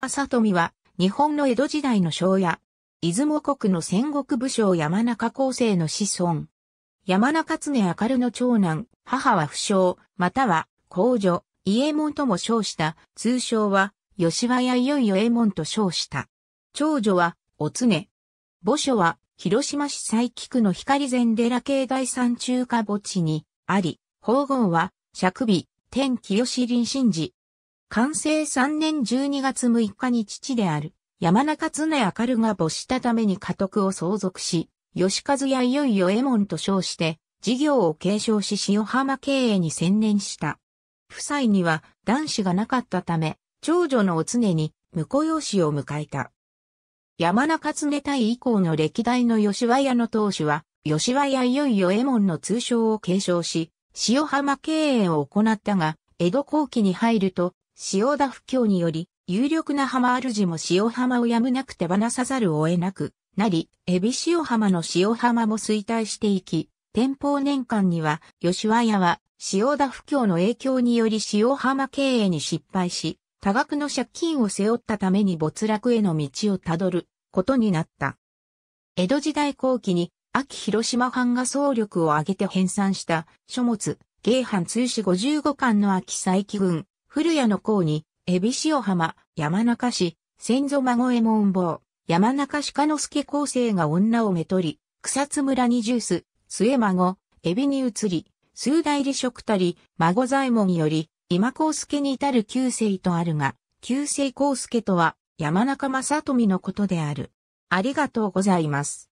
里美は、日本の江戸時代の庄屋、出雲国の戦国武将山中高生の子孫。山中常明るの長男、母は不詳、または、皇女、伊右衛門とも称した、通称は、吉羽やいよいよ衛門と称した。長女は、お常。墓所は、広島市佐伯区の光禅寺系第三中華墓地に、あり、宝号は、釈尾、天清林神寺、完成3年12月6日に父である山中常明が没したために家督を相続し、吉和やいよいよ右衛門と称して、事業を継承し塩浜経営に専念した。夫妻には男子がなかったため、長女のお常に婿養子を迎えた。山中常対以降の歴代の吉和屋の当主は、吉和屋いよいよ右衛門の通称を継承し、塩浜経営を行ったが、江戸後期に入ると、塩田不況により、有力な浜主も塩浜をやむなく手放さざるを得なくなり、エビ塩浜の塩浜も衰退していき、天保年間には、吉和屋は、塩田不況の影響により塩浜経営に失敗し、多額の借金を背負ったために没落への道をたどることになった。江戸時代後期に、秋広島藩が総力を挙げて編纂した書物、芸藩通史55巻の秋佐伯軍、古谷の項に、恵比塩浜、山中市、先祖孫右衛門坊、山中鹿之助構生が女をめとり、草津村にジュース、末孫、エビに移り、数代理職たり、孫左衛門より、今康介に至る旧世とあるが、旧世康介とは、山中正富のことである。ありがとうございます。